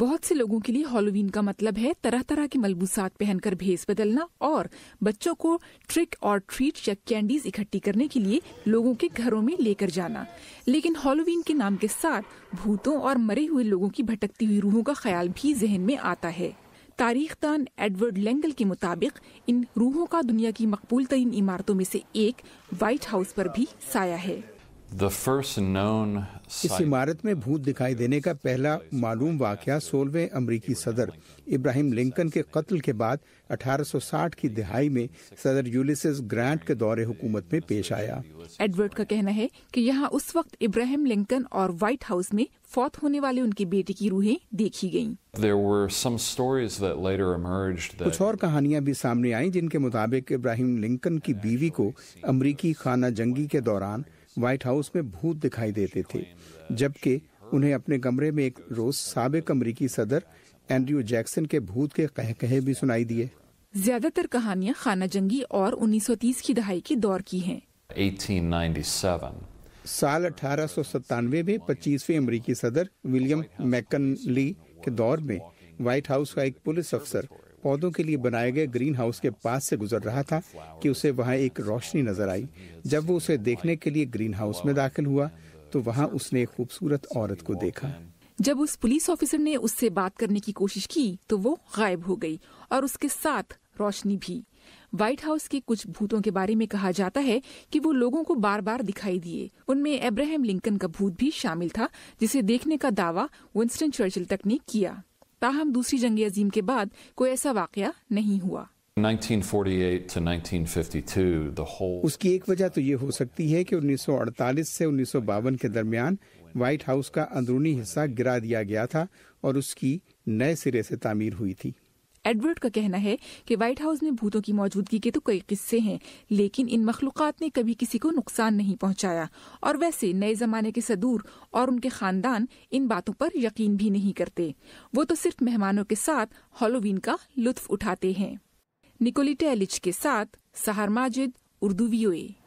بہت سے لوگوں کے لیے ہالووین کا مطلب ہے طرح طرح کے ملبوسات پہن کر بھیس بدلنا اور بچوں کو ٹرک اور ٹریٹ یا کینڈیز اکٹھی کرنے کے لیے لوگوں کے گھروں میں لے کر جانا لیکن ہالووین کے نام کے ساتھ بھوتوں اور مرے ہوئے لوگوں کی بھٹکتی ہوئی روحوں کا خیال بھی ذہن میں آتا ہے تاریخ دان ایڈورڈ لینگل کے مطابق ان روحوں کا دنیا کی مقبول ترین عمارتوں میں سے ایک وائٹ ہاؤس پر بھی سایہ ہے اس عمارت میں بھوت دکھائی دینے کا پہلا معلوم واقعہ سولہ امریکی صدر ابراہیم لنکن کے قتل کے بعد اٹھارہ سو ساٹھ کی دہائی میں صدر یولیسز گرانٹ کے دور حکومت میں پیش آیا ایڈورڈ کا کہنا ہے کہ یہاں اس وقت ابراہیم لنکن اور وائٹ ہاؤس میں فوت ہونے والے ان کی بیٹی کی روحیں دیکھی گئیں کچھ اور کہانیاں بھی سامنے آئیں جن کے مطابق ابراہیم لنکن کی بیوی کو امریکی خانہ جنگی کے دوران وائٹ ہاؤس میں بھوت دکھائی دیتے تھے جبکہ انہیں اپنے کمرے میں ایک روز سابق امریکی صدر اینڈریو جیکسن کے بھوت کے بھی سنائی دیے زیادہ تر کہانیاں خانہ جنگی اور انیس سو تیس کی دہائی کی دور کی ہیں سال اٹھارہ سو ستانوے میں پچیسویں امریکی صدر ولیم میکن لی کے دور میں وائٹ ہاؤس کا ایک پولیس افسر پودوں کے لیے بنائے گئے گرین ہاؤس کے پاس سے گزر رہا تھا کہ اسے وہاں ایک روشنی نظر آئی جب وہ اسے دیکھنے کے لیے گرین ہاؤس میں داخل ہوا تو وہاں اس نے ایک خوبصورت عورت کو دیکھا جب اس پولیس آفیسر نے اس سے بات کرنے کی کوشش کی تو وہ غائب ہو گئی اور اس کے ساتھ روشنی بھی وائٹ ہاؤس کے کچھ بھوتوں کے بارے میں کہا جاتا ہے کہ وہ لوگوں کو بار بار دکھائی دیے ان میں ابراہیم لنکن کا بھوت بھی شامل تھا جسے دیکھنے کا دعویٰ ونسٹن چرچل تک نے کیا تاہم دوسری جنگ عظیم کے بعد کوئی ایسا واقعہ نہیں ہوا اس کی ایک وجہ تو یہ ہو سکتی ہے کہ انیس سو اڑتالیس سے انیس سو باون کے درمیان وائٹ ہاؤس کا اندرونی حصہ گرا دیا گیا تھا اور اس کی نئے سرے سے تعمیر ہوئی تھی ایڈورڈ کا کہنا ہے کہ وائٹ ہاؤس میں بھوتوں کی موجودگی کے تو کئی قصے ہیں لیکن ان مخلوقات نے کبھی کسی کو نقصان نہیں پہنچایا اور ویسے نئے زمانے کے صدور اور ان کے خاندان ان باتوں پر یقین بھی نہیں کرتے وہ تو صرف مہمانوں کے ساتھ ہالووین کا لطف اٹھاتے ہیں نکولیٹا ایلچ کے ساتھ سہار ماجد اردو ویوئے